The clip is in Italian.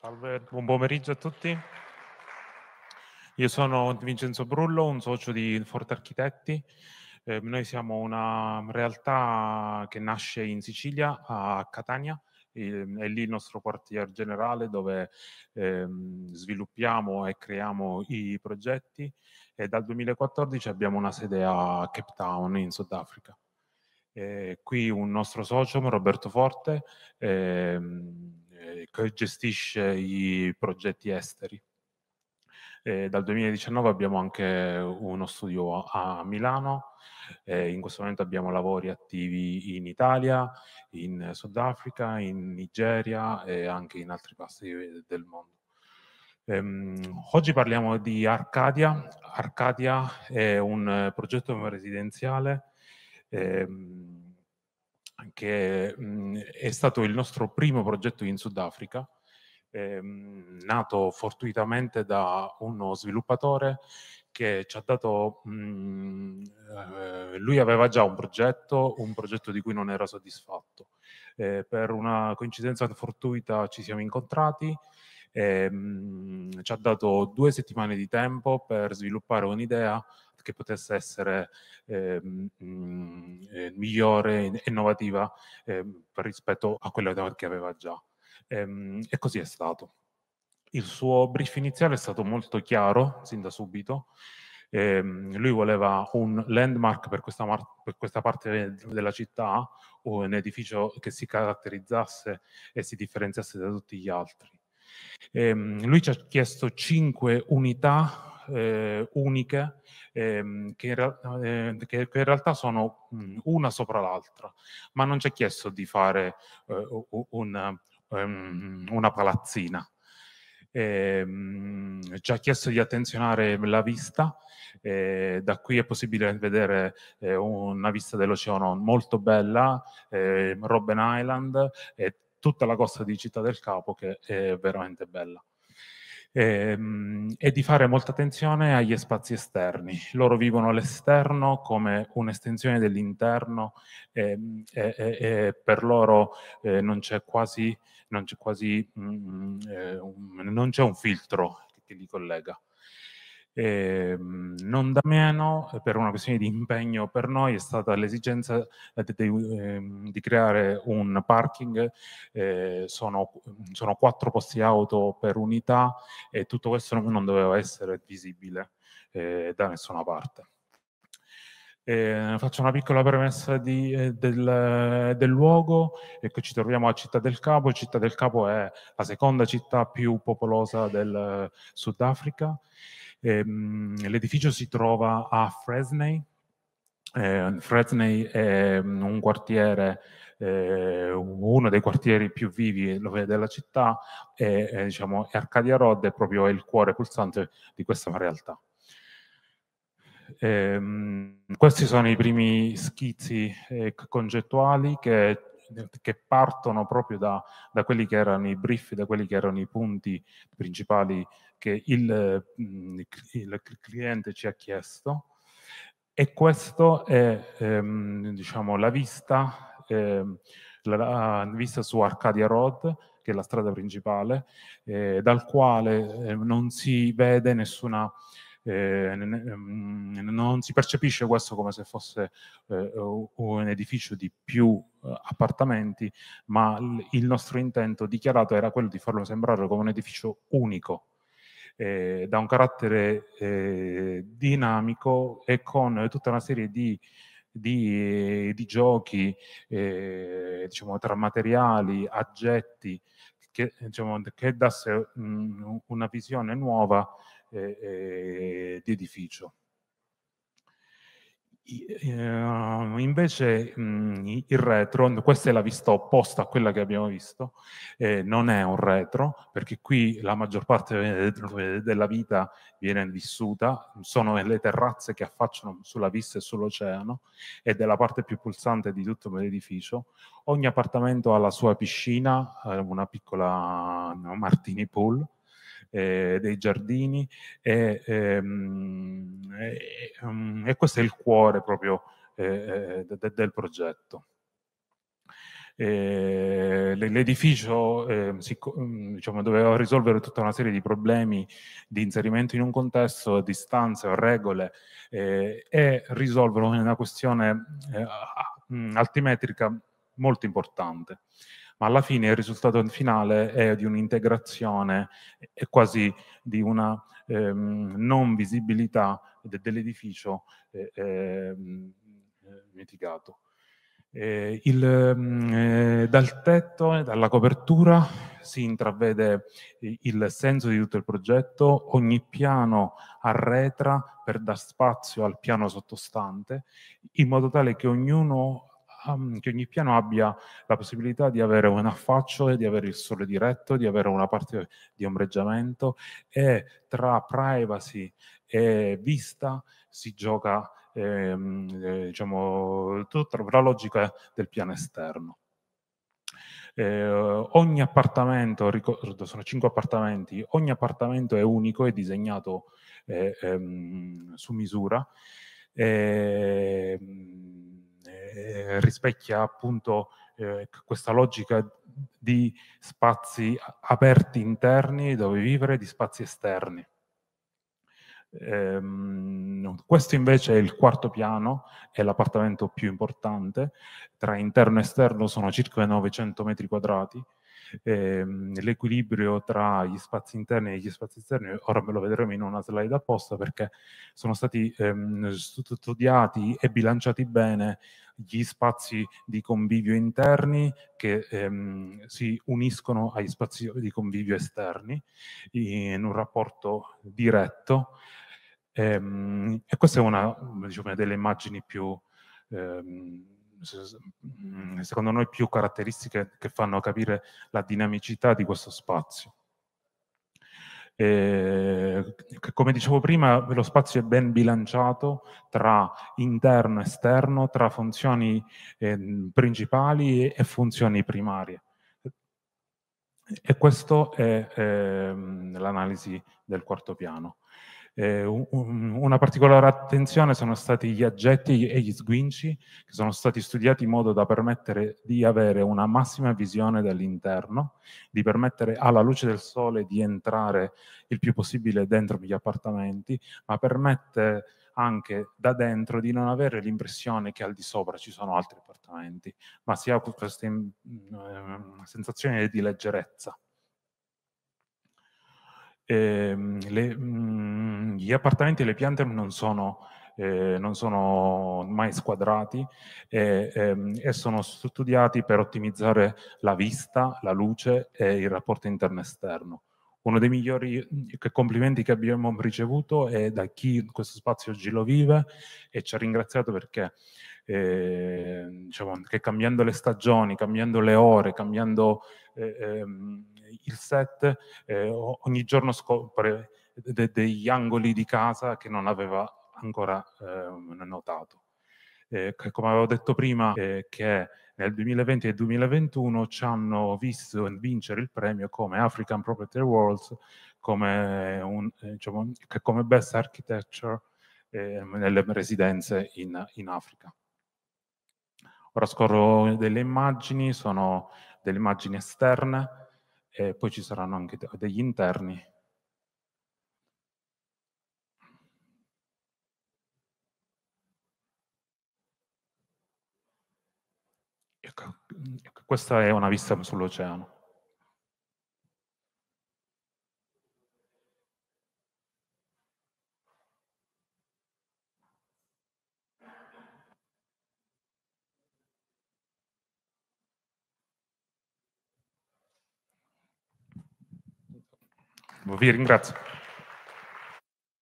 Salve, buon pomeriggio a tutti. Io sono Vincenzo Brullo, un socio di Forte Architetti. Eh, noi siamo una realtà che nasce in Sicilia, a Catania, ehm, è lì il nostro quartier generale dove eh, sviluppiamo e creiamo i progetti e dal 2014 abbiamo una sede a Cape Town in Sudafrica. qui un nostro socio, Roberto Forte, eh, eh, che gestisce i progetti esteri. E dal 2019 abbiamo anche uno studio a Milano, eh, in questo momento abbiamo lavori attivi in Italia, in Sudafrica, in Nigeria e anche in altri passi del mondo. Ehm, oggi parliamo di Arcadia. Arcadia è un eh, progetto residenziale ehm, che mh, mhmm, è stato il nostro primo progetto in Sudafrica, ehm, nato fortuitamente da uno sviluppatore che ci ha dato, mh, mhmm, eh, lui aveva già un progetto, un progetto di cui non era soddisfatto. Eh, per una coincidenza fortuita ci siamo incontrati, ehm, ci ha dato due settimane di tempo per sviluppare un'idea che potesse essere ehm, mm, eh, mh, migliore e innovativa eh, rispetto a quella che aveva già. Ehm, e così è stato. Il suo brief iniziale è stato molto chiaro sin da subito. Eh, lui voleva un landmark per questa, mar- per questa, parte della città o un edificio che si caratterizzasse e si differenziasse da tutti gli altri. Ehm, lui ci ha chiesto cinque unità eh, uniche ehm, che, eh, che, che, in realtà sono una sopra l'altra, ma non ci ha chiesto di fare eh, un, um, una palazzina. Ehm, ci ha chiesto di attenzionare la vista, eh, da qui è possibile vedere eh, una vista dell'oceano molto bella, eh, Robben Island, tutta la costa di Città del Capo che è veramente bella. E, ehm, e, di fare molta attenzione agli spazi esterni. Loro vivono l'esterno come un'estensione dell'interno ehm, e, e, e per loro eh, non c'è quasi, non c'è, quasi mh, mm, mm, eh, un, non c'è un filtro che li collega. E, ehm, non da meno, eh, per una questione di impegno per noi, è stata l'esigenza eh, di, di, ehm, di creare un parking, eh, sono, sono quattro posti auto per unità e tutto questo non doveva essere visibile eh, da nessuna parte. Eh, faccio una piccola premessa di, eh, del, del, luogo, ecco, ci troviamo a Città del Capo, Città del Capo è la seconda città più popolosa del Sudafrica Ehm, l'edificio si trova a Fresney. Eh, Fresney è mm, un quartiere eh, uno dei quartieri più vivi della città e eh, diciamo, Arcadia Road è proprio il cuore pulsante di questa realtà. Eh, questi sono i primi schizzi eh, concettuali che che partono proprio da, da, quelli che erano i brief, da quelli che erano i punti principali che il, mm, il cliente ci ha chiesto. E questa è ehm, diciamo, la, vista, ehm, la, la vista su Arcadia Road che è la strada principale, eh, dal quale eh, non si vede nessuna eh, mm, non si percepisce questo come se fosse eh, un edificio di più eh, appartamenti, ma il nostro intento dichiarato era quello di farlo sembrare come un edificio unico, eh, da un carattere eh, dinamico e con tutta una serie di, di, di giochi eh, diciamo, tra materiali, aggetti, che, diciamo, che dasse mh, mm, una visione nuova eh, di edificio. Ehm, invece mhmm, il retro, questa è la vista opposta a quella che abbiamo visto, eh, non è un retro, perché qui la maggior parte della vita viene vissuta, sono le terrazze che affacciano sulla vista e sull'oceano ed è la parte più pulsante di tutto l'edificio. Ogni appartamento ha la sua piscina, eh, una piccola no, martini pool, eh, dei giardini e, ehm, e, um, e, questo è il cuore proprio eh, eh de, del progetto. Eh, l'edificio eh, si, mm, diciamo, doveva risolvere tutta una serie di problemi di inserimento in un contesto, distanze o regole eh, e risolvere una questione eh, mm, altimetrica molto importante ma alla fine il risultato finale è di un'integrazione e quasi di una ehm, non visibilità de- dell'edificio eh, ehm, eh, mitigato. Eh, il, mm, eh, dal tetto e dalla copertura si intravede il senso di tutto il progetto, ogni piano arretra per dar spazio al piano sottostante, in modo tale che ognuno um, che ogni piano abbia la possibilità di avere un affaccio e di avere il sole diretto, di avere una parte di ombreggiamento e tra privacy e vista si gioca ehm, eh, diciamo, tutta la logica del piano esterno. Eh, ogni appartamento, ricordo, sono cinque appartamenti, ogni appartamento è unico, e disegnato eh, ehm, su misura. Eh, eh, rispecchia appunto eh, questa logica di spazi aperti interni dove vivere, di spazi esterni. Ehm, questo invece è il quarto piano, è l'appartamento più importante, tra interno e esterno sono circa 900 metri quadrati, ehm, l'equilibrio tra gli spazi interni e gli spazi esterni, ora ve lo vedremo in una slide apposta perché sono stati ehm, studiati e bilanciati bene gli spazi di convivio interni che ehm, si uniscono agli spazi di convivio esterni in un rapporto diretto. Ehm, e questa è una diciamo, delle immagini più... Ehm, Mm, secondo noi più caratteristiche che fanno capire la dinamicità di questo spazio. Eh, come dicevo prima, lo spazio è ben bilanciato tra interno e esterno, tra funzioni eh, principali e, funzioni primarie. E questo è eh, l'analisi del quarto piano. Eh, un, una particolare attenzione sono stati gli aggetti e gli sguinci che sono stati studiati in modo da permettere di avere una massima visione dall'interno, di permettere alla luce del sole di entrare il più possibile dentro gli appartamenti, ma permette anche da dentro di non avere l'impressione che al di sopra ci sono altri appartamenti, ma si ha questa mm, eh, sensazione di leggerezza eh, le, mh, mm, gli appartamenti e le piante non sono, eh, non sono mai squadrati e, ehm, e, sono studiati per ottimizzare la vista, la luce e il rapporto interno-esterno. Uno dei migliori complimenti che abbiamo ricevuto è da chi questo spazio oggi lo vive e ci ha ringraziato perché eh, diciamo, che cambiando le stagioni, cambiando le ore, cambiando eh, ehm, il set, eh, ogni giorno scopre de- degli angoli di casa che non aveva ancora ehm, notato. Eh, come avevo detto prima, eh, che nel 2020 e 2021 ci hanno visto vincere il premio come African Property Awards, come, un, eh, diciamo, come Best Architecture ehm, nelle residenze in, in Africa. Ora scorro delle immagini, sono delle immagini esterne e poi ci saranno anche degli interni. Ecco, ecco, questa è una vista sull'oceano. Ouvir,